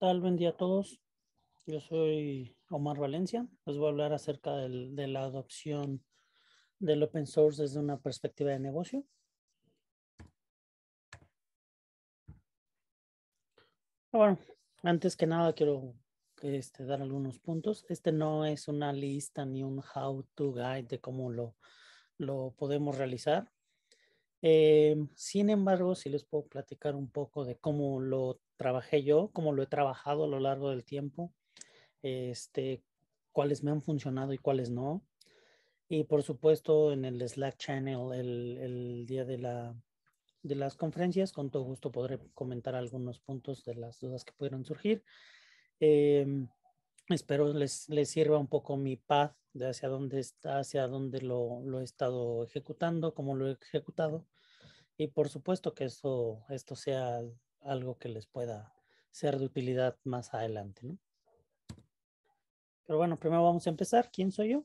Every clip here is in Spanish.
tal? Buen día a todos. Yo soy Omar Valencia. Les voy a hablar acerca del, de la adopción del open source desde una perspectiva de negocio. Bueno, antes que nada quiero este, dar algunos puntos. Este no es una lista ni un how-to guide de cómo lo, lo podemos realizar. Eh, sin embargo, sí les puedo platicar un poco de cómo lo trabajé yo, cómo lo he trabajado a lo largo del tiempo, este, cuáles me han funcionado y cuáles no. Y por supuesto en el Slack channel el, el día de, la, de las conferencias, con todo gusto podré comentar algunos puntos de las dudas que pudieron surgir. Em, espero les, les, sirva un poco mi path de hacia dónde, está, hacia dónde lo, lo, he estado ejecutando, cómo lo he ejecutado. Y por supuesto que esto, esto sea algo que les pueda ser de utilidad más adelante, ¿no? Pero bueno, primero vamos a empezar. ¿Quién soy yo?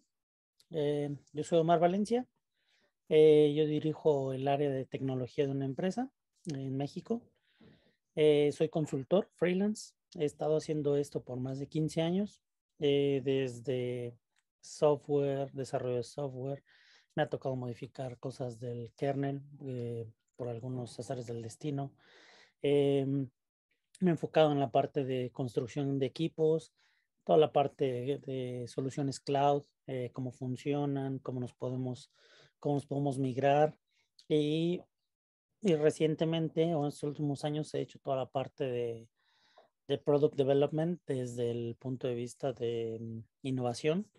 Eh, yo soy Omar Valencia. Eh, yo dirijo el área de tecnología de una empresa en México. Eh, soy consultor freelance. He estado haciendo esto por más de 15 años, desde software, desarrollo de software. Me ha tocado modificar cosas del kernel por algunos azares del destino. Em, me he enfocado en la parte de construcción de equipos, toda la parte de, soluciones cloud, eh, cómo funcionan, cómo nos podemos, cómo nos podemos migrar. Y, y, recientemente, o en estos últimos años, he hecho toda la parte de, product development desde el punto de vista de mm, innovación,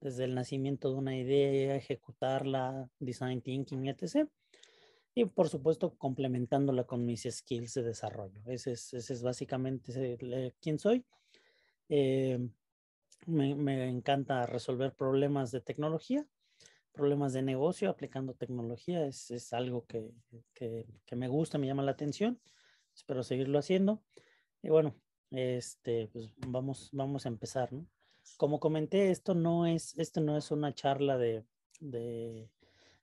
desde el nacimiento de una idea, ejecutarla, design thinking, etc y por supuesto complementándola con mis skills de desarrollo. Ese es, básicamente eh, quién soy. Eh, me, encanta resolver problemas de tecnología, problemas de negocio aplicando tecnología. Es, es algo que, que, me gusta, me llama la atención. Espero seguirlo haciendo. Y bueno, este, pues, vamos, vamos a empezar. ¿no? Como comenté, esto no es, esto no es una charla de, de,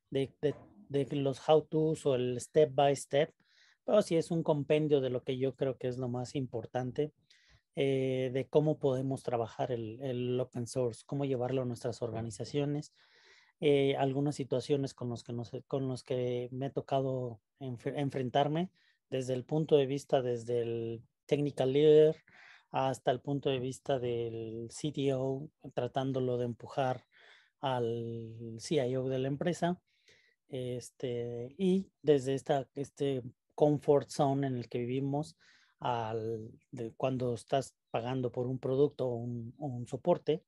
de, de de los how-tos o el step by step, pero sí es un compendio de lo que yo creo que es lo más importante eh, de cómo podemos trabajar el, el, open source, cómo llevarlo a nuestras organizaciones. Eh, algunas situaciones con los que, con los que me ha tocado enfrentarme desde el punto de vista, desde el technical leader hasta el punto de vista del CTO, tratándolo de empujar al CIO de la empresa este, y desde esta, este comfort zone en el que vivimos, al, de cuando estás pagando por un producto o un, soporte,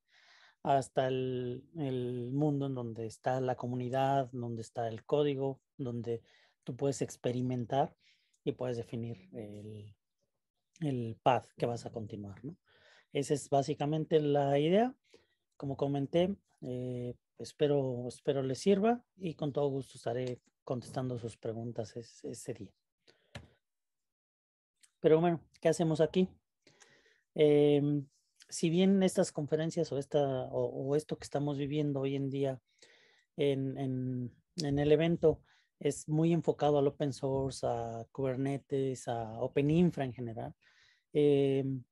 hasta el, el, mundo en donde está la comunidad, donde está el código, donde tú puedes experimentar y puedes definir el, el path que vas a continuar. ¿no? Esa es básicamente la idea. Como comenté, eh, espero, espero les sirva y con todo gusto estaré contestando sus preguntas ese día. Pero bueno, ¿qué hacemos aquí? Em, si bien estas conferencias o, esta, o, esto que estamos viviendo hoy en día en, en, el evento es muy enfocado al open source, a Kubernetes, a Open Infra en general, em,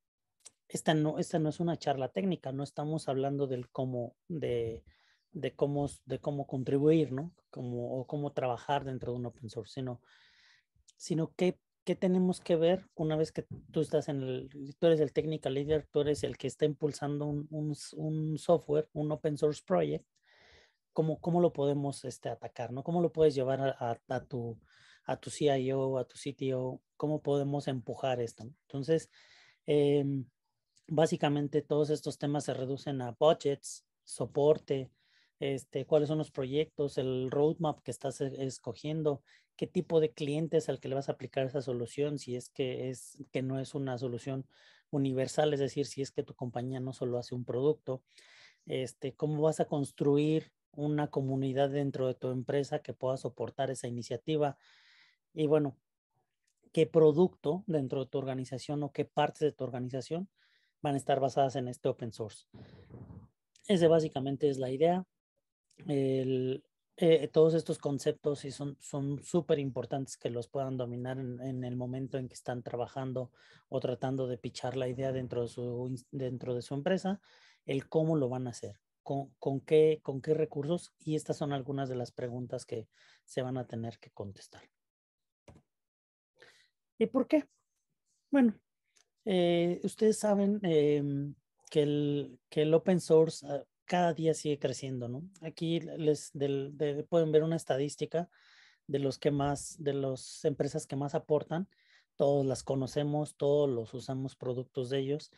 esta, no, esta no es una charla técnica, no estamos hablando del cómo, de, de cómo, de cómo contribuir, ¿no? Como, o cómo trabajar dentro de un open source, sino, sino qué, tenemos que ver una vez que tú estás en el, tú eres el technical leader, tú eres el que está impulsando un, software, un open source project, cómo, cómo lo podemos este, atacar, ¿no? ¿Cómo lo puedes llevar a, a, tu, a tu CIO, a tu CTO, cómo podemos empujar esto? Entonces, em, básicamente todos estos temas se reducen a budgets, soporte, este, cuáles son los proyectos, el roadmap que estás e-, escogiendo, qué tipo de clientes al que le vas a aplicar esa solución, si es que, es que no es una solución universal, es decir, si es que tu compañía no solo hace un producto, este, cómo vas a construir una comunidad dentro de tu empresa que pueda soportar esa iniciativa y bueno, qué producto dentro de tu organización o qué partes de tu organización van a estar basadas en este open source. Ese básicamente es la idea. Eh, todos estos conceptos y son súper importantes que los puedan dominar en, el momento en que están trabajando o tratando de pichar la idea dentro de su, dentro de su empresa, el cómo lo van a hacer, con, con, qué, con qué recursos y estas son algunas de las preguntas que se van a tener que contestar. ¿Y por qué? Bueno, eh, ustedes saben em, que, el, que el open source ah, cada día sigue creciendo, ¿no? Aquí les pueden ver una estadística de los que más, de las empresas que más aportan. Todos las conocemos, todos los usamos productos de ellos.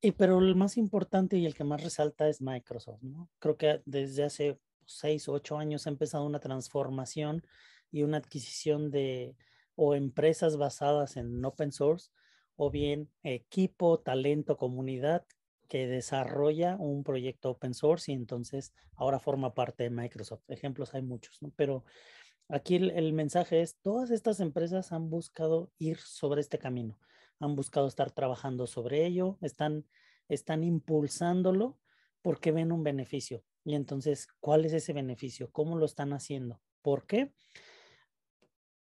Y, pero el más importante y el que más resalta es Microsoft, ¿no? Creo que desde hace seis o ocho años ha empezado una transformación y una adquisición de o empresas basadas en open source o bien equipo, talento, comunidad que desarrolla un proyecto open source y entonces ahora forma parte de Microsoft. Ejemplos hay muchos, ¿no? Pero aquí el, mensaje es, todas estas empresas han buscado ir sobre este camino, han buscado estar trabajando sobre ello, están, están impulsándolo porque ven un beneficio. Y entonces, ¿cuál es ese beneficio? ¿Cómo lo están haciendo? ¿Por qué?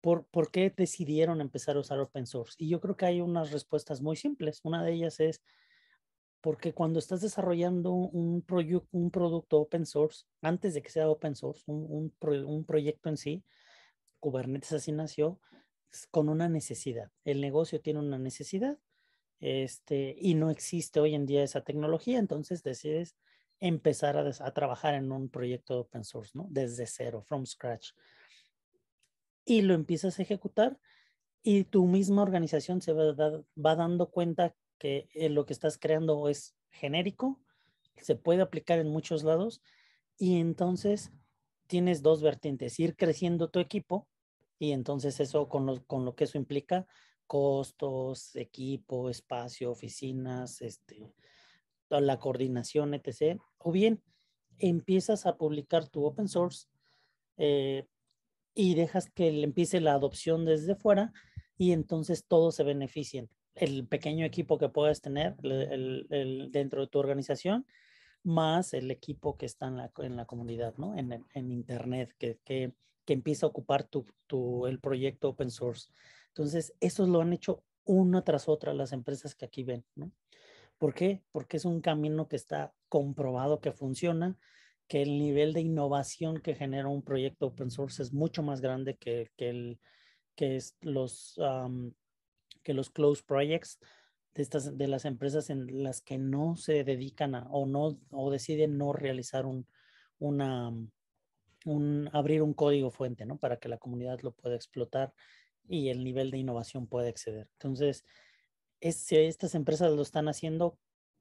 ¿Por, ¿Por qué decidieron empezar a usar open source? Y yo creo que hay unas respuestas muy simples. Una de ellas es, porque cuando estás desarrollando un, proyecto, un producto open source, antes de que sea open source, un, un, un, proyecto en sí, Kubernetes así nació, con una necesidad. El negocio tiene una necesidad este, y no existe hoy en día esa tecnología, entonces decides empezar a, a trabajar en un proyecto open source, ¿no? Desde cero, from scratch. Y lo empiezas a ejecutar y tu misma organización se va, va dando cuenta que eh, lo que estás creando es genérico, se puede aplicar en muchos lados y entonces tienes dos vertientes, ir creciendo tu equipo y entonces eso con lo, que eso implica, costos, equipo, espacio, oficinas, este, toda la coordinación, etc. O bien empiezas a publicar tu open source eh, y dejas que empiece la adopción desde fuera y entonces todos se beneficien el pequeño equipo que puedes tener el, dentro de tu organización, más el equipo que está en la, comunidad, ¿no? En, Internet, que, empieza a ocupar el proyecto open source. Entonces, eso lo han hecho una tras otra las empresas que aquí ven, ¿no? ¿Por qué? Porque es un camino que está comprobado que funciona, que el nivel de innovación que genera un proyecto open source es mucho más grande que, el, que es los, que los close projects de, estas, de las empresas en las que no se dedican a o, no, o deciden no realizar un, una, un, abrir un código fuente, ¿no? Para que la comunidad lo pueda explotar y el nivel de innovación pueda exceder. Entonces, si estas empresas lo están haciendo,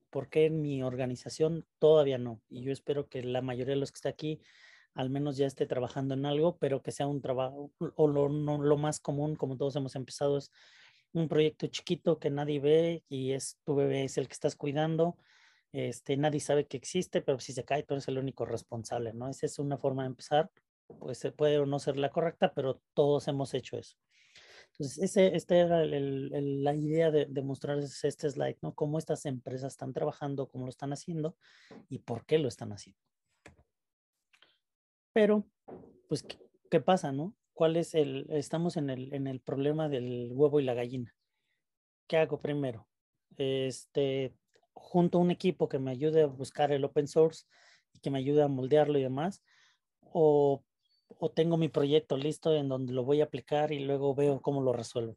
¿por qué en mi organización todavía no? Y yo espero que la mayoría de los que está aquí al menos ya esté trabajando en algo, pero que sea un trabajo, o lo, no, lo más común, como todos hemos empezado, es un proyecto chiquito que nadie ve y es tu bebé, es el que estás cuidando. Este, nadie sabe que existe, pero si se cae, tú eres el único responsable, ¿no? Esa es una forma de empezar, pues puede o no ser la correcta, pero todos hemos hecho eso. Entonces, ese, esta era la idea de, mostrarles este slide, ¿no? Cómo estas empresas están trabajando, cómo lo están haciendo y por qué lo están haciendo. Pero, pues, qué pasa, no? cuál es el, estamos en el, problema del huevo y la gallina. ¿Qué hago primero? Este, junto a un equipo que me ayude a buscar el open source y que me ayude a moldearlo y demás, o, tengo mi proyecto listo en donde lo voy a aplicar y luego veo cómo lo resuelvo.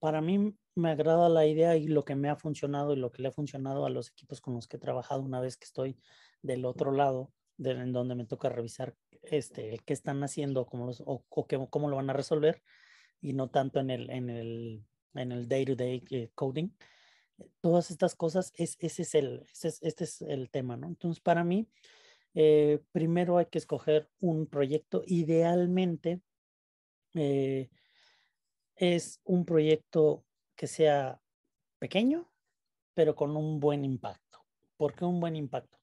Para mí me agrada la idea y lo que me ha funcionado y lo que le ha funcionado a los equipos con los que he trabajado una vez que estoy del otro lado, en donde me toca revisar este, el qué están haciendo cómo o, cómo lo van a resolver y no tanto en el, en el, en el day-to-day eh, coding. Todas estas cosas, es, ese es el, este es el tema, ¿no? Entonces, para mí, eh, primero hay que escoger un proyecto. Idealmente, eh, es un proyecto que sea pequeño, pero con un buen impacto. ¿Por qué un buen impacto?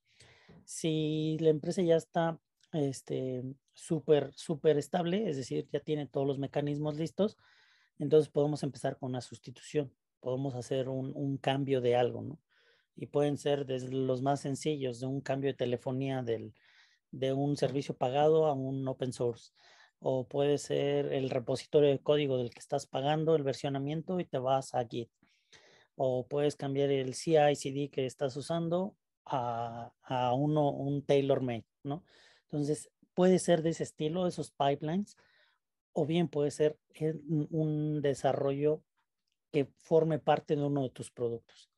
Si la empresa ya está este, súper, súper estable, es decir, ya tiene todos los mecanismos listos, entonces podemos empezar con una sustitución, podemos hacer un, un cambio de algo, ¿no? Y pueden ser desde los más sencillos, de un cambio de telefonía del, de un servicio pagado a un open source, o puede ser el repositorio de código del que estás pagando, el versionamiento y te vas a Git. O puedes cambiar el CI/CD que estás usando a, a uno, un tailor ¿no? Entonces, puede ser de ese estilo, esos pipelines, o bien puede ser un desarrollo que forme parte de uno de tus productos.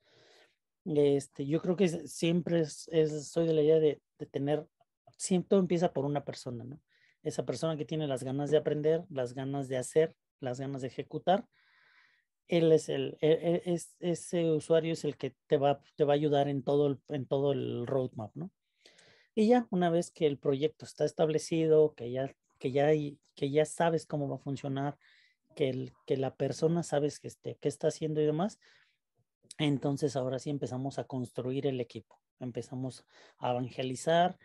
Este, yo creo que siempre es, soy de la idea de, tener, siempre empieza por una persona, ¿no? Esa persona que tiene las ganas de aprender, las ganas de hacer, las ganas de ejecutar. Él es el, e, e, ese usuario es el que te va, te va a ayudar en todo en todo el roadmap, ¿no? Y ya una vez que el proyecto está establecido, que ya, que ya, que ya sabes cómo va a funcionar, que, el, que la persona sabes que, este, que está haciendo y demás, entonces ahora sí empezamos a construir el equipo, empezamos a evangelizar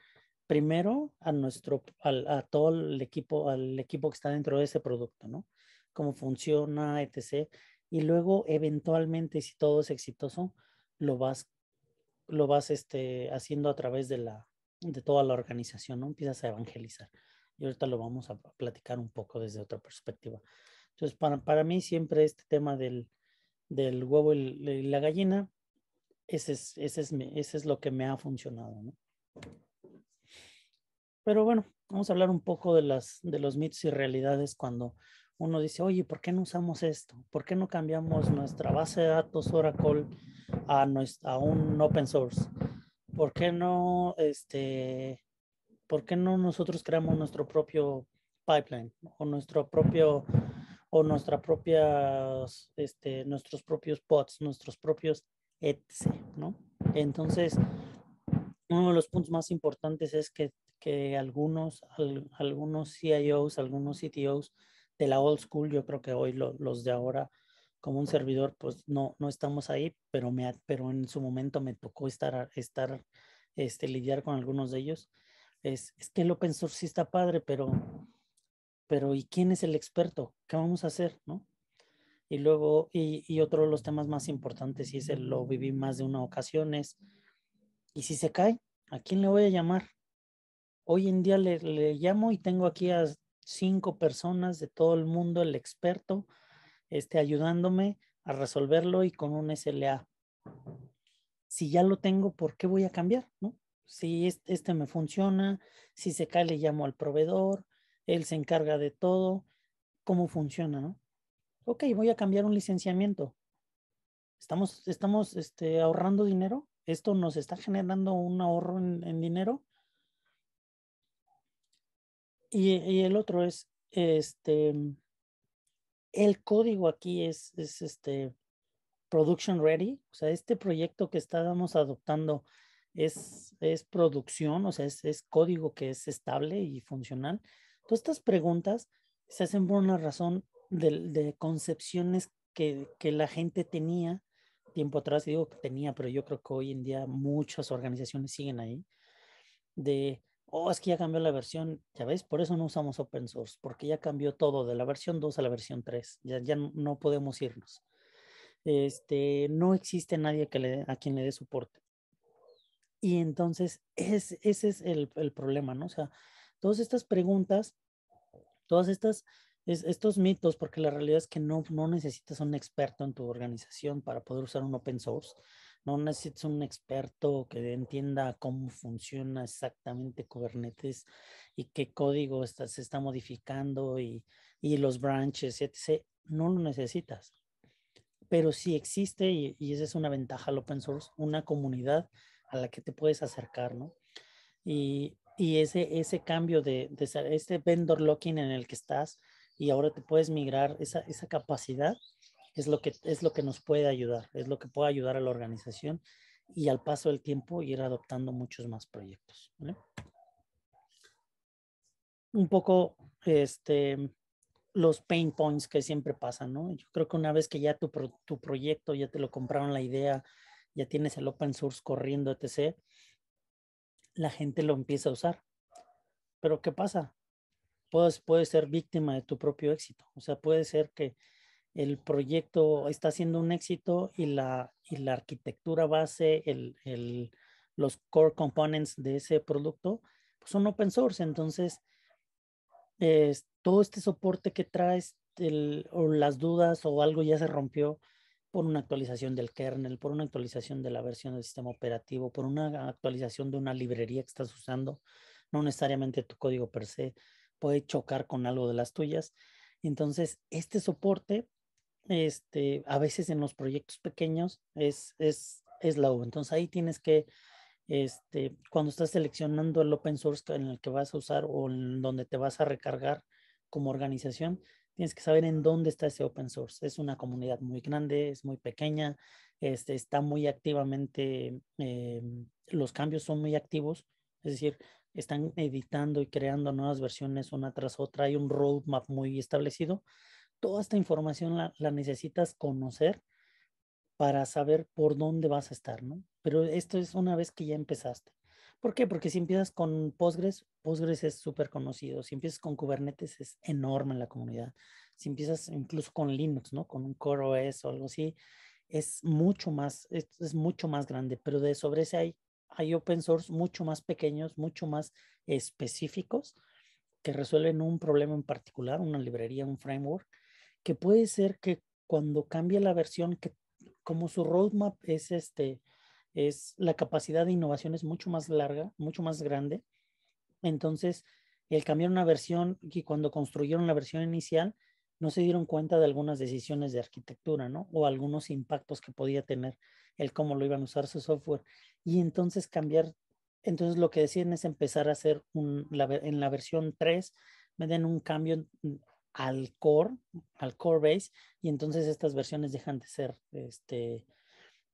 primero a nuestro, al, a todo el equipo, al equipo que está dentro de ese producto, ¿no? Cómo funciona, etc. Y luego eventualmente, si todo es exitoso, lo vas, lo vas este, haciendo a través de la, de toda la organización, ¿no? Empiezas a evangelizar. Y ahorita lo vamos a platicar un poco desde otra perspectiva. Entonces, para, mí siempre este tema del, del huevo y la gallina, ese es, es, es lo que me ha funcionado, ¿no? Pero bueno, vamos a hablar un poco de, las, de los mitos y realidades cuando uno dice, oye, ¿por qué no usamos esto? ¿Por qué no cambiamos nuestra base de datos Oracle a, a un open source? ¿por qué no, este, no nosotros creamos nuestro propio pipeline o nuestro propio o nuestra propia este, nuestros propios pods, nuestros propios etc, ¿no? Entonces, uno de los puntos más importantes es que, algunos, algunos CIOs, algunos CTOs de la old school, yo creo que hoy los de ahora como un servidor, pues no, no estamos ahí, pero, me, pero en su momento me tocó estar, estar este, lidiar con algunos de ellos. Es, es que el open source sí está padre, pero, pero ¿y quién es el experto? ¿Qué vamos a hacer? ¿No? Y luego, y, otro de los temas más importantes, y ese lo viví más de una ocasión, es, ¿y si se cae? ¿A quién le voy a llamar? Hoy en día le, le llamo y tengo aquí a cinco personas de todo el mundo, el experto, ayudándome a resolverlo y con un SLA. Si ya lo tengo, ¿por qué voy a cambiar? ¿no? Si este me funciona, si se cae le llamo al proveedor, él se encarga de todo, cómo funciona, ¿no? Ok, voy a cambiar un licenciamiento. ¿Estamos, estamos este, ahorrando dinero? ¿Esto nos está generando un ahorro en, dinero? Y, y, el otro es, este, el código aquí es, este production ready, o sea, este proyecto que estábamos adoptando es, es producción, o sea, es, código que es estable y funcional. Todas estas preguntas se hacen por una razón de, concepciones que, la gente tenía tiempo atrás, digo que tenía, pero yo creo que hoy en día muchas organizaciones siguen ahí, de oh, es que ya cambió la versión, ya ves, por eso no usamos open source, porque ya cambió todo de la versión 2 a la versión 3, ya, ya no podemos irnos. Este, no existe nadie que le, a quien le dé soporte. Y entonces es, ese es el, el, problema, ¿no? O sea, todas estas preguntas, todas estas, estos mitos, porque la realidad es que no, no necesitas un experto en tu organización para poder usar un open source. No necesitas un experto que entienda cómo funciona exactamente Kubernetes y qué código está, se está modificando y, los branches, etc. No lo necesitas. Pero sí existe, y, y esa es una ventaja al open source, una comunidad a la que te puedes acercar, ¿no? Y, ese, ese cambio de, de, este vendor locking en el que estás y ahora te puedes migrar, esa, esa capacidad es lo que, es lo que nos puede ayudar, es lo que puede ayudar a la organización y al paso del tiempo ir adoptando muchos más proyectos. Un poco este, los pain points que siempre pasan, ¿no? Yo creo que una vez que ya tu, proyecto, ya te lo compraron la idea, ya tienes el open source corriendo, etc., la gente lo empieza a usar. Pero ¿qué pasa? Puedes, puedes ser víctima de tu propio éxito. O sea, puede ser que el proyecto está siendo un éxito y la, la arquitectura base, los core components de ese producto pues, son open source. Entonces, todo este soporte que traes o las dudas o algo ya se rompió por una actualización del kernel, por una actualización de la versión del sistema operativo, por una actualización de una librería que estás usando, no necesariamente tu código per se, puede chocar con algo de las tuyas. Entonces, este soporte este, a veces en los proyectos pequeños es, la U. Entonces ahí tienes que, este, cuando estás seleccionando el open source en el que vas a usar o en donde te vas a recargar como organización, tienes que saber en dónde está ese open source. Es una comunidad muy grande, es muy pequeña, este, está muy activamente, em, los cambios son muy activos, es decir, están editando y creando nuevas versiones una tras otra, hay un roadmap muy establecido toda esta información la, necesitas conocer para saber por dónde vas a estar, ¿no? Pero esto es una vez que ya empezaste. ¿Por qué? Porque si empiezas con Postgres, Postgres es súper conocido. Si empiezas con Kubernetes, es enorme en la comunidad. Si empiezas incluso con Linux, ¿no? Con un CoreOS o algo así, es mucho más, es mucho más grande. Pero de sobre ese hay, hay open source mucho más pequeños, mucho más específicos, que resuelven un problema en particular, una librería, un framework, que puede ser que cuando cambia la versión, que como su roadmap es este, es la capacidad de innovación es mucho más larga, mucho más grande. Entonces, el cambiar una versión y cuando construyeron la versión inicial, no se dieron cuenta de algunas decisiones de arquitectura, ¿no? O algunos impactos que podía tener el cómo lo iban a usar su software. Y entonces cambiar, entonces lo que deciden es empezar a hacer un, en la versión 3, me den un cambio al core, al core base, y entonces estas versiones dejan de ser, este,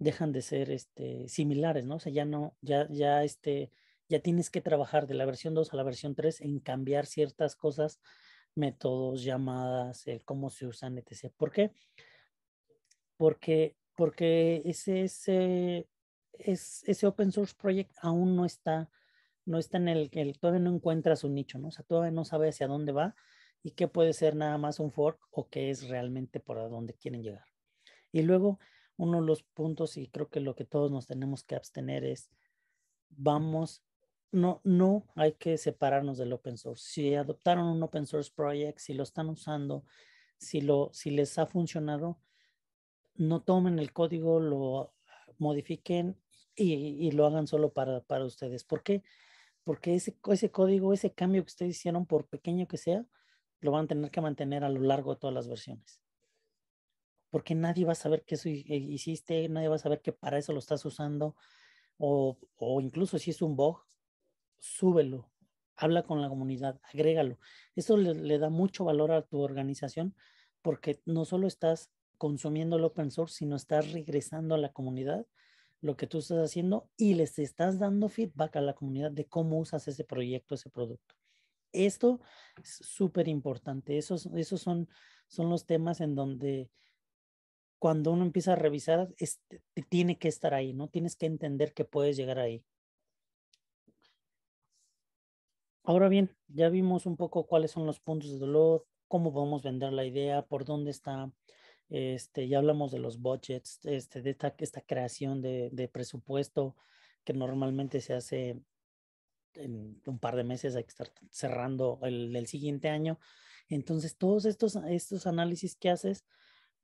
dejan de ser este, similares, ¿no? O sea, ya no, ya, ya, este, ya tienes que trabajar de la versión 2 a la versión 3 en cambiar ciertas cosas, métodos, llamadas, cómo se usan, etc. ¿Por qué? Porque, porque ese, ese, ese open source project aún no está, no está en el, el, todavía no encuentra su nicho, ¿no? O sea, todavía no sabe hacia dónde va y qué puede ser nada más un fork o qué es realmente para dónde quieren llegar. Y luego, uno de los puntos, y creo que lo que todos nos tenemos que abstener es, vamos, no, no hay que separarnos del open source. Si adoptaron un open source project, si lo están usando, si, lo, si les ha funcionado, no tomen el código, lo modifiquen y, y lo hagan solo para, para ustedes. ¿Por qué? Porque ese, ese código, ese cambio que ustedes hicieron, por pequeño que sea, lo van a tener que mantener a lo largo de todas las versiones. Porque nadie va a saber que eso eh, hiciste, nadie va a saber que para eso lo estás usando, o, incluso si es un bug, súbelo, habla con la comunidad, agrégalo. Eso le, le, da mucho valor a tu organización porque no solo estás consumiendo el open source, sino estás regresando a la comunidad lo que tú estás haciendo y les estás dando feedback a la comunidad de cómo usas ese proyecto, ese producto esto es súper importante. Esos, esos son, son los temas en donde cuando uno empieza a revisar, este, tiene que estar ahí, ¿no? Tienes que entender que puedes llegar ahí. Ahora bien, ya vimos un poco cuáles son los puntos de dolor, cómo vamos a vender la idea, por dónde está, este, ya hablamos de los budgets, este, de esta, esta creación de, de presupuesto que normalmente se hace en un par de meses hay que estar cerrando el, siguiente año. Entonces, todos estos, estos análisis que haces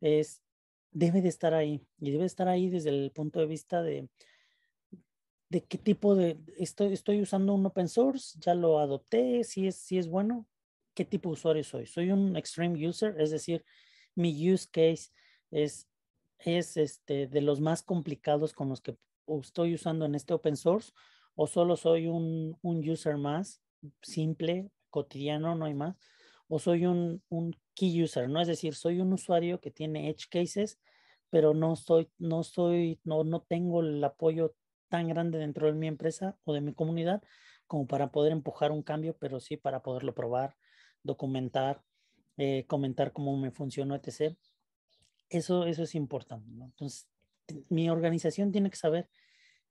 es, debe de estar ahí y debe estar ahí desde el punto de vista de, de qué tipo de, estoy, estoy usando un open source, ya lo adopté, si es, si es bueno, qué tipo de usuario soy. Soy un extreme user, es decir, mi use case es, es este, de los más complicados con los que estoy usando en este open source o solo soy un, un user más, simple, cotidiano, no hay más, o soy un, key user, ¿no? Es decir, soy un usuario que tiene edge cases, pero no soy, no soy, no, tengo el apoyo tan grande dentro de mi empresa o de mi comunidad como para poder empujar un cambio, pero sí para poderlo probar, documentar, eh, comentar cómo me funcionó, etc. Eso, eso es importante, ¿no? Entonces, mi organización tiene que saber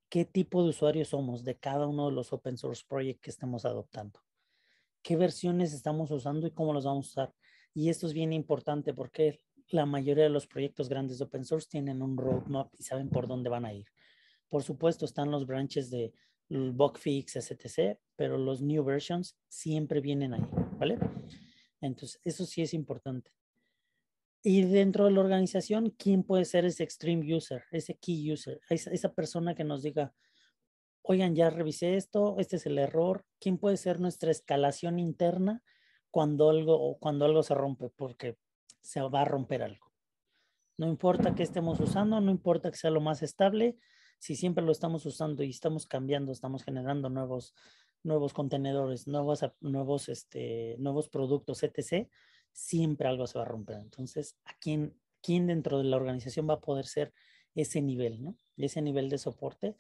qué tipo de usuarios somos de cada uno de los open source projects que estemos adoptando. Qué versiones estamos usando y cómo los vamos a usar. Y esto es bien importante porque la mayoría de los proyectos grandes de open source tienen un roadmap y saben por dónde van a ir. Por supuesto, están los branches de bug fix, etc., pero los new versions siempre vienen ahí, ¿vale? Entonces, eso sí es importante. Y dentro de la organización, ¿quién puede ser ese extreme user, ese key user, esa, persona que nos diga, oigan, ya revisé esto, este es el error, ¿quién puede ser nuestra escalación interna cuando algo, cuando algo se rompe? Porque se va a romper algo. No importa qué estemos usando, no importa que sea lo más estable, si siempre lo estamos usando y estamos cambiando, estamos generando nuevos, nuevos contenedores, nuevos, nuevos, este, nuevos productos, etc., siempre algo se va a romper. Entonces, ¿a quién, dentro de la organización va a poder ser ese nivel, ¿no? Ese nivel de soporte,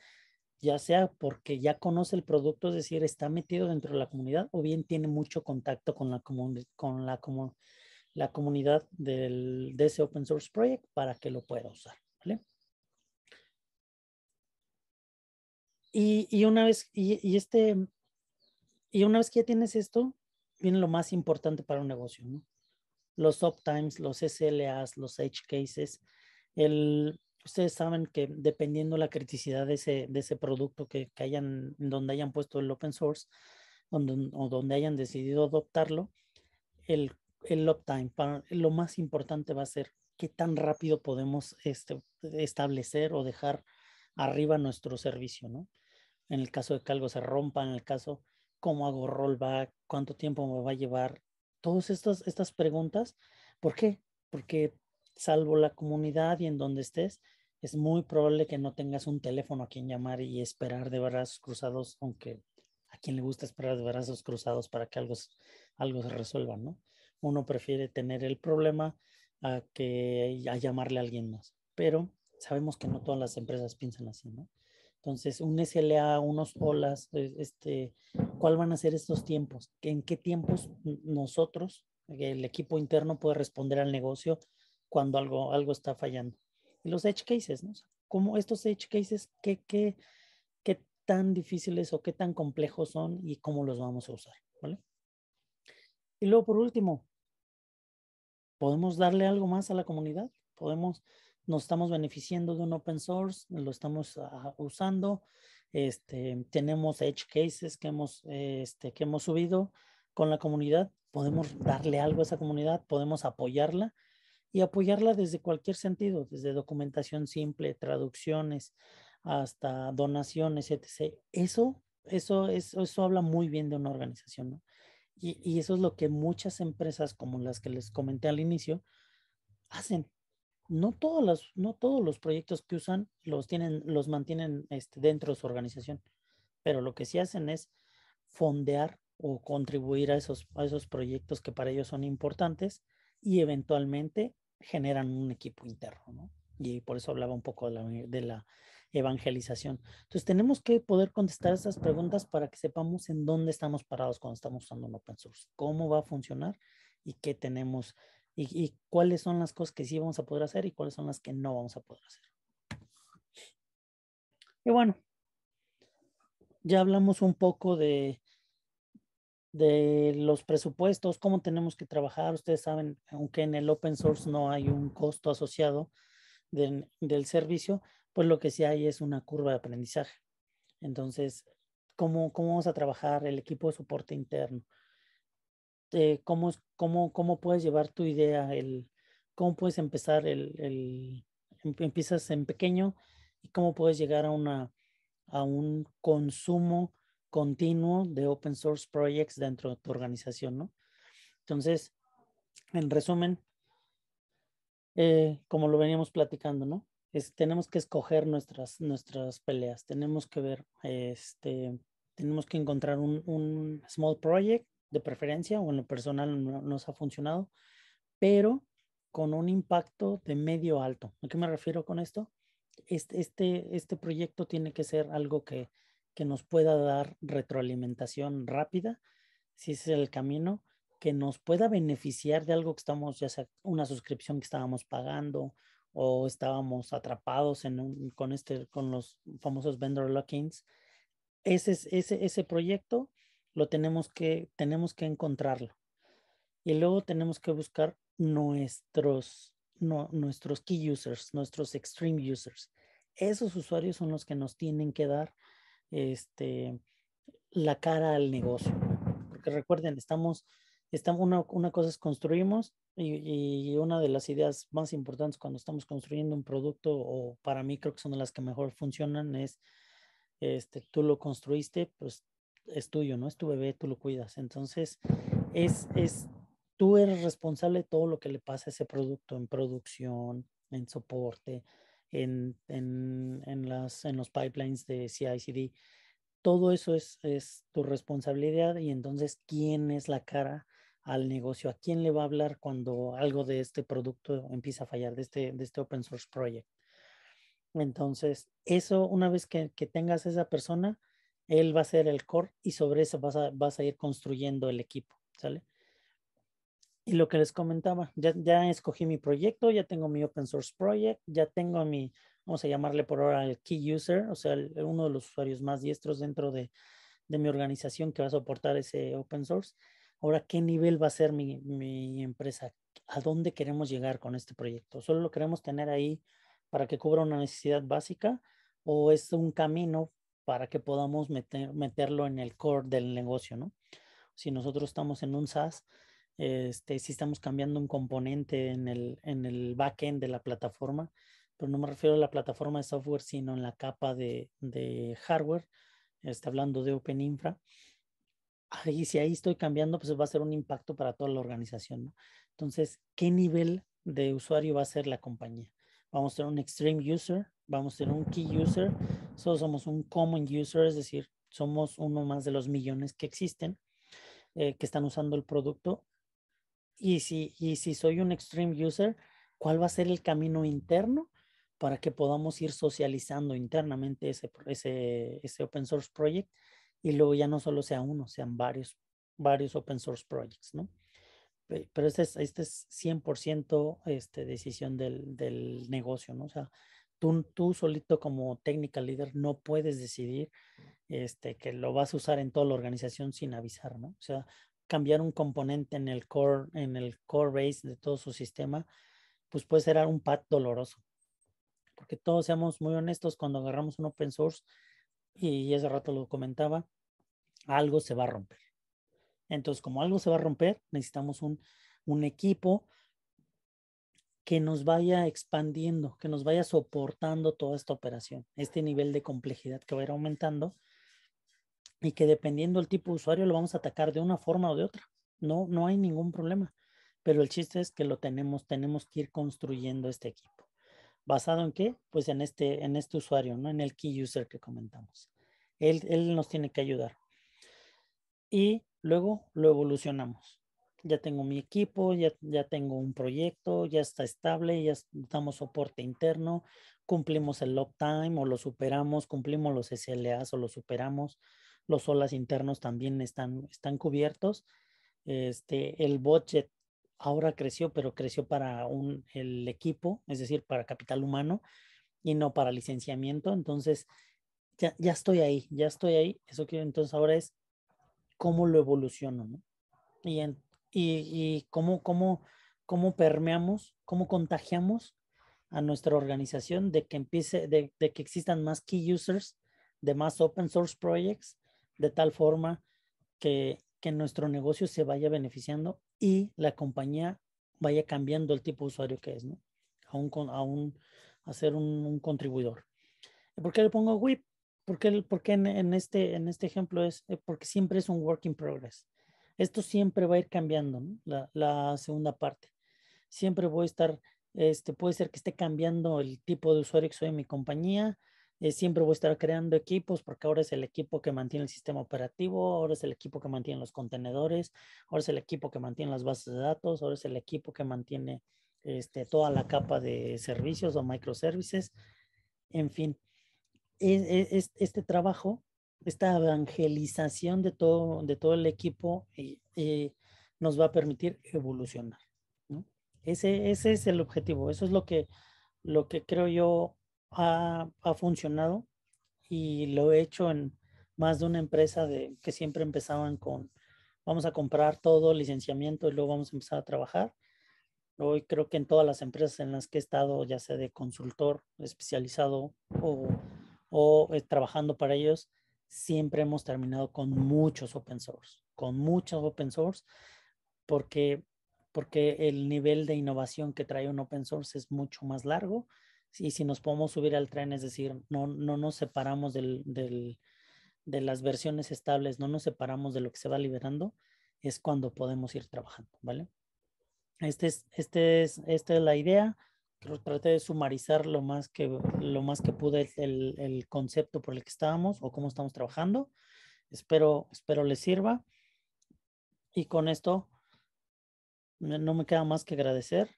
ya sea porque ya conoce el producto, es decir, está metido dentro de la comunidad o bien tiene mucho contacto con la, con la, la comunidad de ese open source project para que lo pueda usar, ¿vale? Y, una vez, y, este, y una vez que ya tienes esto, viene lo más importante para un negocio, ¿no? los uptimes, los SLAs, los edge cases. El, ustedes saben que dependiendo la criticidad de ese, de ese producto que, hayan, donde hayan puesto el open source donde, o donde hayan decidido adoptarlo, el, el uptime, para, lo más importante va a ser qué tan rápido podemos este, establecer o dejar arriba nuestro servicio, ¿no? En el caso de que algo se rompa, en el caso, cómo hago rollback, cuánto tiempo me va a llevar todas estas, estas preguntas. ¿Por qué? Porque salvo la comunidad y en donde estés, es muy probable que no tengas un teléfono a quien llamar y esperar de brazos cruzados, aunque a quien le gusta esperar de brazos cruzados para que algo, algo se resuelva, ¿no? Uno prefiere tener el problema a, que, a llamarle a alguien más, pero sabemos que no todas las empresas piensan así, ¿no? Entonces, un SLA, unos olas, eh, este, ¿cuál van a ser estos tiempos? ¿En qué tiempos nosotros, el equipo interno, puede responder al negocio cuando algo, algo está fallando? Y los edge cases, ¿no? ¿Cómo estos edge cases, qué, qué, qué tan difíciles o qué tan complejos son y cómo los vamos a usar, ¿vale? Y luego, por último, ¿podemos darle algo más a la comunidad? ¿Podemos nos estamos beneficiando de un open source, lo estamos ah, usando, este, tenemos edge cases que hemos, este, que hemos subido con la comunidad, podemos darle algo a esa comunidad, podemos apoyarla y apoyarla desde cualquier sentido, desde documentación simple, traducciones, hasta donaciones, etc. Eso, eso, eso habla muy bien de una organización, y, eso es lo que muchas empresas, como las que les comenté al inicio, hacen no, todas no todos los proyectos que usan los, tienen, los mantienen este, dentro de su organización, pero lo que sí hacen es fondear o contribuir a esos, esos proyectos que para ellos son importantes y eventualmente generan un equipo interno, ¿no? Y por eso hablaba un poco de la, evangelización. Entonces tenemos que poder contestar esas preguntas para que sepamos en dónde estamos parados cuando estamos usando un open source, cómo va a funcionar y qué tenemos y, cuáles son las cosas que sí vamos a poder hacer y cuáles son las que no vamos a poder hacer. Y bueno, ya hablamos un poco de, de los presupuestos, cómo tenemos que trabajar. Ustedes saben, aunque en el open source no hay un costo asociado del servicio, pues lo que sí hay es una curva de aprendizaje. Entonces, ¿cómo, cómo vamos a trabajar el equipo de soporte interno? Este, cómo, puedes llevar tu idea, cómo puedes empezar, el, em, empiezas en pequeño y cómo puedes llegar a, una, a un consumo continuo de open source projects dentro de tu organización, ¿no? Entonces, en resumen, eh, como lo veníamos platicando, ¿no? tenemos que escoger nuestras, nuestras peleas, tenemos que ver, este, tenemos que encontrar un small project de preferencia o en lo personal no, nos ha funcionado, pero con un impacto de medio alto. ¿A qué me refiero con esto? Este, este, proyecto tiene que ser algo que, que nos pueda dar retroalimentación rápida, si es el camino, que nos pueda beneficiar de algo que estamos, ya sea una suscripción que estábamos pagando o estábamos atrapados en con, este, con los famosos vendor lock-ins. Ese, ese, ese proyecto lo tenemos que, tenemos que encontrarlo. Y luego tenemos que buscar nuestros, nuestros key users, nuestros extreme users. Esos usuarios son los que nos tienen que dar este, la cara al negocio. Porque recuerden, estamos, estamos una, cosa es construimos y, una de las ideas más importantes cuando estamos construyendo un producto, o para mí creo que son las que mejor funcionan, es este, tú lo construiste, pues es tuyo, ¿no? Es tu bebé, tú lo cuidas. Entonces, es, es, tú eres responsable de todo lo que le pasa a ese producto en producción, en soporte, en, en, en las, en los pipelines de CI/CD Todo eso es, es tu responsabilidad y entonces, ¿quién es la cara? al negocio, a quién le va a hablar cuando algo de este producto empieza a fallar, de este, de este open source project. Entonces, eso, una vez que, que tengas esa persona, él va a ser el core y sobre eso vas a, ir construyendo el equipo, ¿sale? Y lo que les comentaba, ya, ya escogí mi proyecto, ya tengo mi open source project, ya tengo mi, vamos a llamarle por ahora el key user, o sea, uno de los usuarios más diestros dentro de, mi organización que va a soportar ese open source. Ahora, ¿qué nivel va a ser mi, mi, empresa? ¿A dónde queremos llegar con este proyecto? ¿Solo lo queremos tener ahí para que cubra una necesidad básica o es un camino para que podamos meter, meterlo en el core del negocio, ¿no? Si nosotros estamos en un SaaS, si este, estamos cambiando un componente en el, en el backend de la plataforma, pero no me refiero a la plataforma de software, sino en la capa de, de hardware, está hablando de Open Infra. Ahí, si ahí estoy cambiando, pues va a ser un impacto para toda la organización. ¿no? Entonces, ¿qué nivel de usuario va a ser la compañía? Vamos a tener un extreme user, vamos a tener un key user, solo somos un common user, es decir, somos uno más de los millones que existen, eh, que están usando el producto. Y si, y si soy un extreme user, ¿cuál va a ser el camino interno para que podamos ir socializando internamente ese, ese, ese open source project? Y luego ya no solo sea uno, sean varios, varios open source projects, ¿no? Pero este es, este es 100% este, decisión del, del negocio, ¿no? O sea, tú, solito como técnica líder no puedes decidir este, que lo vas a usar en toda la organización sin avisar, ¿no? O sea, cambiar un componente en el core, en el core base de todo su sistema, pues puede ser un pat doloroso. Porque todos seamos muy honestos, cuando agarramos un open source, y ese rato lo comentaba, algo se va a romper. Entonces, como algo se va a romper, necesitamos un, un equipo que nos vaya expandiendo, que nos vaya soportando toda esta operación, este nivel de complejidad que va a ir aumentando y que dependiendo del tipo de usuario lo vamos a atacar de una forma o de otra. No, no hay ningún problema, pero el chiste es que lo tenemos, tenemos que ir construyendo este equipo. ¿Basado en qué? Pues en este, en este usuario, ¿no? En el key user que comentamos. él nos tiene que ayudar. Y luego lo evolucionamos ya tengo mi equipo, ya, ya tengo un proyecto, ya está estable, ya damos soporte interno, cumplimos el lock time o lo superamos, cumplimos los SLAs o lo superamos, los olas internos también están, están cubiertos. Este, el budget ahora creció, pero creció para un, el equipo, es decir, para capital humano y no para licenciamiento. Entonces, ya, ya estoy ahí, ya estoy ahí. Eso quiero entonces ahora es cómo lo evoluciono, Y en, y, cómo, cómo, cómo permeamos, cómo contagiamos a nuestra organización de que empiece, de, de, que existan más key users, de más open source projects, de tal forma que, que nuestro negocio se vaya beneficiando y la compañía vaya cambiando el tipo de usuario que es, ¿no? A a un ser un, un, contribuidor. ¿Por qué le pongo WIP? ¿Por qué, en, en, este, en este ejemplo es? Eh, porque siempre es un work in progress. Esto siempre va a ir cambiando, la, segunda parte. Siempre voy a estar, este, puede ser que esté cambiando el tipo de usuario que soy en mi compañía. Eh, siempre voy a estar creando equipos porque ahora es el equipo que mantiene el sistema operativo, ahora es el equipo que mantiene los contenedores, ahora es el equipo que mantiene las bases de datos, ahora es el equipo que mantiene este, toda la capa de servicios o microservices. En fin, e, e, este trabajo esta evangelización de todo, de todo el equipo eh, eh, nos va a permitir evolucionar. ¿no? Ese, ese es el objetivo, eso es lo que, lo que creo yo ha, ha funcionado y lo he hecho en más de una empresa de, que siempre empezaban con, vamos a comprar todo, licenciamiento y luego vamos a empezar a trabajar. Hoy creo que en todas las empresas en las que he estado, ya sea de consultor especializado o, o eh, trabajando para ellos, siempre hemos terminado con muchos open source, con muchos open source, porque, el nivel de innovación que trae un open source es mucho más largo. Y si nos podemos subir al tren, es decir, no, no nos separamos del, de las versiones estables, no nos separamos de lo que se va liberando, es cuando podemos ir trabajando, ¿vale? Este este es, esta es la idea traté de sumarizar lo más que, lo más que pude el, concepto por el que estábamos o cómo estamos trabajando. Espero, espero les sirva. Y con esto no me queda más que agradecer.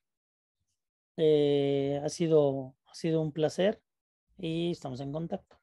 Eh, ha, sido, ha sido un placer y estamos en contacto.